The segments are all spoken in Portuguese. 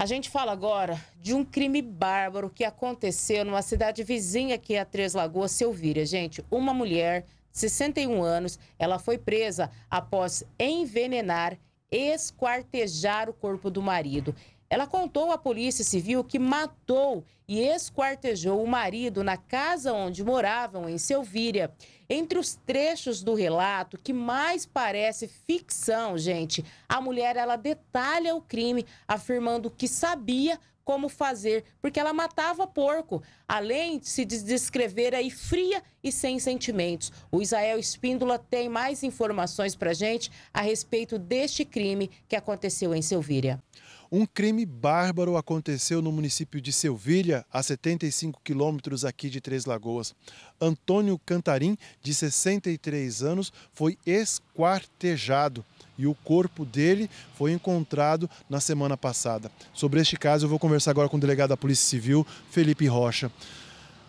A gente fala agora de um crime bárbaro que aconteceu numa cidade vizinha aqui a Três Lagoas, Selvíria. Gente, uma mulher de 61 anos, ela foi presa após envenenar, esquartejar o corpo do marido. Ela contou à Polícia Civil que matou e esquartejou o marido na casa onde moravam, em Selvíria. Entre os trechos do relato que mais parece ficção, gente, a mulher ela detalha o crime, afirmando que sabia como fazer, porque ela matava porco, além de se descrever aí fria e sem sentimentos. O Isael Espíndola tem mais informações para gente a respeito deste crime que aconteceu em Selvíria. Um crime bárbaro aconteceu no município de Selvilha, a 75 quilômetros aqui de Três Lagoas. Antônio Cantarim, de 63 anos, foi esquartejado e o corpo dele foi encontrado na semana passada. Sobre este caso, eu vou conversar agora com o delegado da Polícia Civil, Felipe Rocha.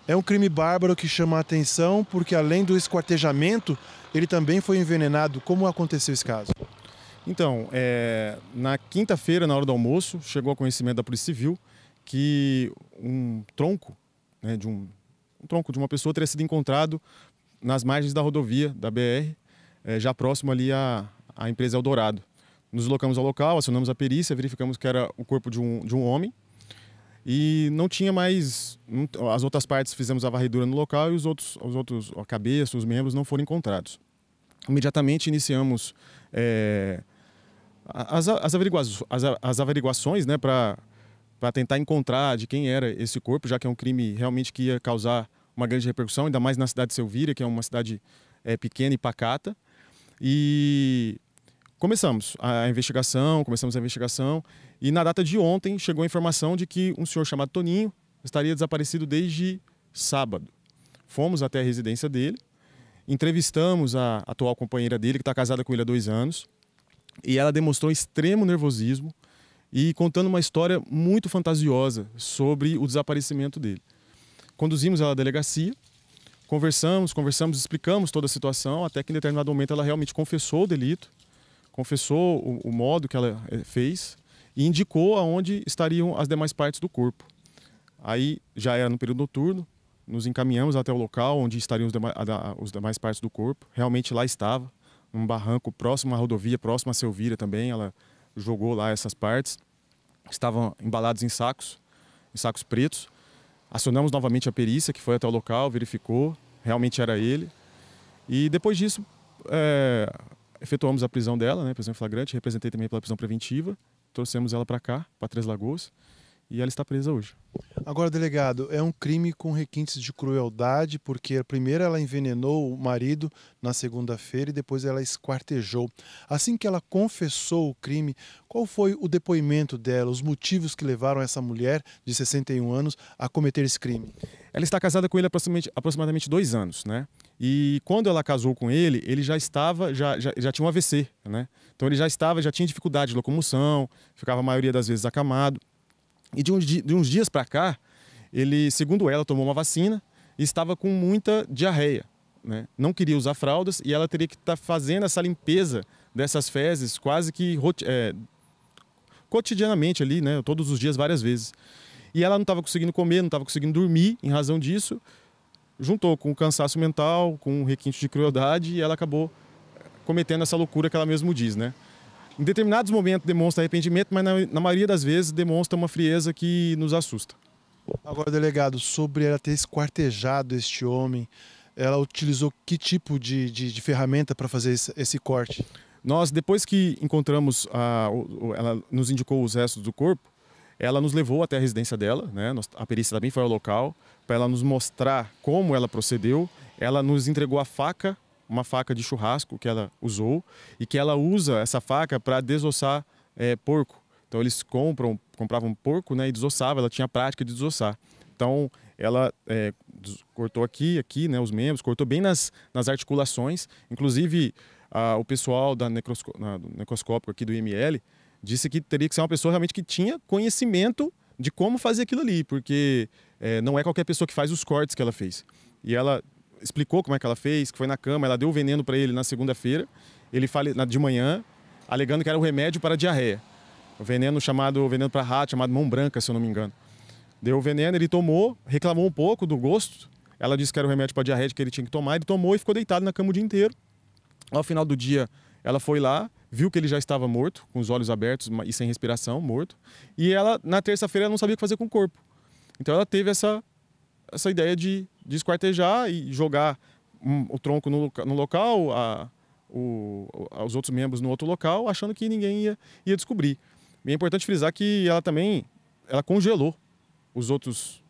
É um crime bárbaro que chama a atenção porque, além do esquartejamento, ele também foi envenenado. Como aconteceu esse caso? Então, é, na quinta-feira, na hora do almoço, chegou a conhecimento da Polícia Civil que um tronco, né, de um, um, tronco de uma pessoa teria sido encontrado nas margens da rodovia da BR, é, já próximo ali à, à empresa Eldorado. Nos deslocamos ao local, acionamos a perícia, verificamos que era o corpo de um, de um homem e não tinha mais as outras partes fizemos a varredura no local e os outros os outros a cabeça os membros não foram encontrados imediatamente iniciamos é, as, as, averiguações, as, as averiguações né, para tentar encontrar de quem era esse corpo, já que é um crime realmente que ia causar uma grande repercussão, ainda mais na cidade de Selvíria, que é uma cidade é, pequena e pacata. E começamos a investigação, começamos a investigação, e na data de ontem chegou a informação de que um senhor chamado Toninho estaria desaparecido desde sábado. Fomos até a residência dele, Entrevistamos a atual companheira dele, que está casada com ele há dois anos, e ela demonstrou extremo nervosismo e contando uma história muito fantasiosa sobre o desaparecimento dele. Conduzimos ela à delegacia, conversamos, conversamos, explicamos toda a situação, até que em determinado momento ela realmente confessou o delito, confessou o, o modo que ela eh, fez e indicou aonde estariam as demais partes do corpo. Aí já era no período noturno, nos encaminhamos até o local onde estariam os demais, os demais partes do corpo. Realmente lá estava, num barranco próximo à rodovia, próximo à selvira também. Ela jogou lá essas partes. Estavam embalados em sacos, em sacos pretos. Acionamos novamente a perícia, que foi até o local, verificou, realmente era ele. E depois disso, é, efetuamos a prisão dela, né, prisão em flagrante, representei também pela prisão preventiva, trouxemos ela para cá, para Três Lagoas e ela está presa hoje. Agora, delegado, é um crime com requintes de crueldade, porque primeiro ela envenenou o marido na segunda-feira e depois ela esquartejou. Assim que ela confessou o crime, qual foi o depoimento dela, os motivos que levaram essa mulher de 61 anos a cometer esse crime? Ela está casada com ele há aproximadamente dois anos, né? E quando ela casou com ele, ele já estava, já, já, já tinha um AVC, né? Então ele já estava, já tinha dificuldade de locomoção, ficava a maioria das vezes acamado. E de, um, de uns dias para cá, ele, segundo ela, tomou uma vacina e estava com muita diarreia. Né? Não queria usar fraldas e ela teria que estar tá fazendo essa limpeza dessas fezes quase que é, cotidianamente ali, né? todos os dias, várias vezes. E ela não estava conseguindo comer, não estava conseguindo dormir em razão disso. Juntou com o cansaço mental, com um requinte de crueldade e ela acabou cometendo essa loucura que ela mesmo diz, né? em determinados momentos demonstra arrependimento, mas na, na maioria das vezes demonstra uma frieza que nos assusta. Agora, delegado, sobre ela ter esquartejado este homem, ela utilizou que tipo de, de, de ferramenta para fazer esse, esse, corte? Nós, depois que encontramos, a, ela nos indicou os restos do corpo, ela nos levou até a residência dela, né? a perícia também tá foi ao local, para ela nos mostrar como ela procedeu. Ela nos entregou a faca uma faca de churrasco que ela usou e que ela usa essa faca para desossar é, porco. Então eles compram, compravam porco né, e desossava, ela tinha a prática de desossar. Então ela é, cortou aqui, aqui, né, os membros, cortou bem nas, nas articulações. Inclusive a, o pessoal da necrosco, na, do necroscópico aqui do IML disse que teria que ser uma pessoa realmente que tinha conhecimento de como fazer aquilo ali, porque é, não é qualquer pessoa que faz os cortes que ela fez. E ela explicou como é que ela fez, que foi na cama, ela deu o veneno para ele na segunda-feira, ele fale, de manhã, alegando que era o um remédio para diarreia. O veneno chamado veneno para rato, chamado mão branca, se eu não me engano. Deu o veneno, ele tomou, reclamou um pouco do gosto. Ela disse que era o um remédio para diarreia que ele tinha que tomar, ele tomou e ficou deitado na cama o dia inteiro. Ao final do dia, ela foi lá, viu que ele já estava morto, com os olhos abertos e sem respiração, morto. E ela, na terça-feira, não sabia o que fazer com o corpo. Então ela teve essa essa ideia de, de esquartejar e jogar um, o tronco no, no local, a, o, os outros membros no outro local, achando que ninguém ia, ia descobrir. E é importante frisar que ela também ela congelou os outros.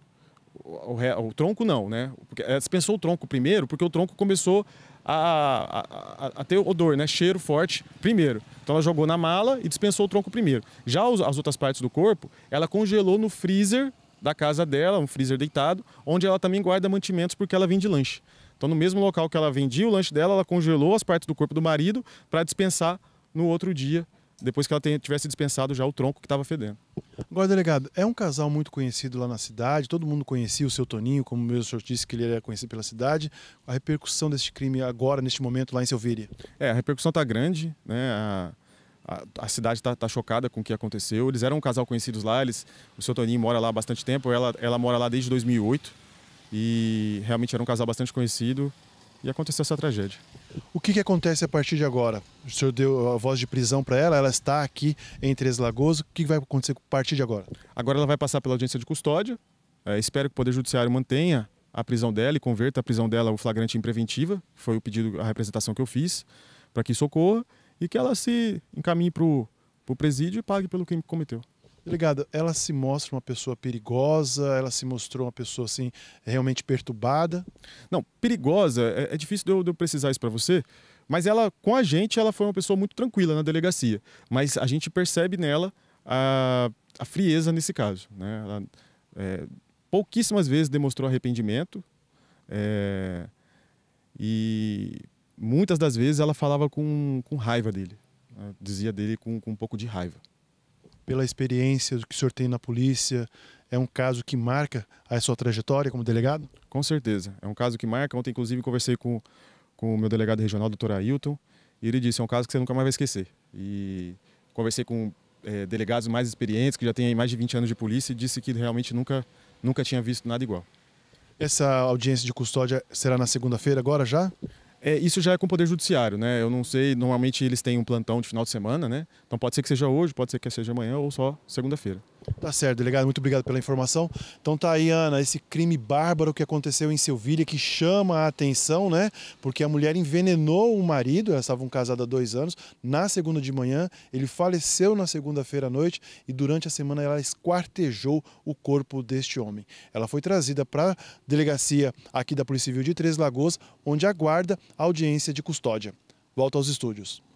O, o, o tronco não, né? Porque ela dispensou o tronco primeiro, porque o tronco começou a, a, a, ter odor, né? Cheiro forte primeiro. Então ela jogou na mala e dispensou o tronco primeiro. Já os, as outras partes do corpo, ela congelou no freezer da casa dela, um freezer deitado, onde ela também guarda mantimentos porque ela vende lanche. Então, no mesmo local que ela vendia o lanche dela, ela congelou as partes do corpo do marido para dispensar no outro dia, depois que ela tivesse dispensado já o tronco que estava fedendo. Agora, delegado, é um casal muito conhecido lá na cidade, todo mundo conhecia o seu Toninho, como mesmo o senhor disse que ele era conhecido pela cidade. A repercussão deste crime agora, neste momento, lá em Silveira É, a repercussão está grande, né? A a, cidade está tá chocada com o que aconteceu. Eles eram um casal conhecidos lá, eles, o seu Toninho mora lá há bastante tempo, ela, ela mora lá desde 2008 e realmente era um casal bastante conhecido e aconteceu essa tragédia. O que, que acontece a partir de agora? O senhor deu a voz de prisão para ela, ela está aqui em Três Lagoas, o que, que vai acontecer a partir de agora? Agora ela vai passar pela audiência de custódia, é, espero que o Poder Judiciário mantenha a prisão dela e converta a prisão dela o flagrante em preventiva, foi o pedido, a representação que eu fiz, para que socorra e que ela se encaminhe para o presídio e pague pelo crime que cometeu. Obrigado. ela se mostra uma pessoa perigosa, ela se mostrou uma pessoa assim realmente perturbada? Não, perigosa, é, é difícil de eu, de eu precisar isso para você, mas ela, com a gente, ela foi uma pessoa muito tranquila na delegacia. Mas a gente percebe nela a, a frieza nesse caso. Né? Ela é, pouquíssimas vezes demonstrou arrependimento é, e muitas das vezes ela falava com, com raiva dele. Né? dizia dele com, com um pouco de raiva. Pela experiência do que o senhor tem na polícia, é um caso que marca a sua trajetória como delegado? Com certeza. É um caso que marca. Ontem, inclusive, conversei com, com o meu delegado regional, doutor Ailton, e ele disse: é um caso que você nunca mais vai esquecer. E conversei com é, delegados mais experientes, que já têm mais de 20 anos de polícia, e disse que realmente nunca, nunca tinha visto nada igual. Essa audiência de custódia será na segunda-feira, agora já? É, isso já é com o Poder Judiciário, né? Eu não sei, normalmente eles têm um plantão de final de semana, né? Então pode ser que seja hoje, pode ser que seja amanhã ou só segunda-feira. Tá certo, delegado, muito obrigado pela informação. Então tá aí, Ana, esse crime bárbaro que aconteceu em Silvília, que chama a atenção, né? Porque a mulher envenenou o marido, elas estavam casadas há dois anos, na segunda de manhã, ele faleceu na segunda-feira à noite e durante a semana ela esquartejou o corpo deste homem. Ela foi trazida para a delegacia aqui da Polícia Civil de Três Lagoas, onde aguarda a audiência de custódia. Volto aos estúdios.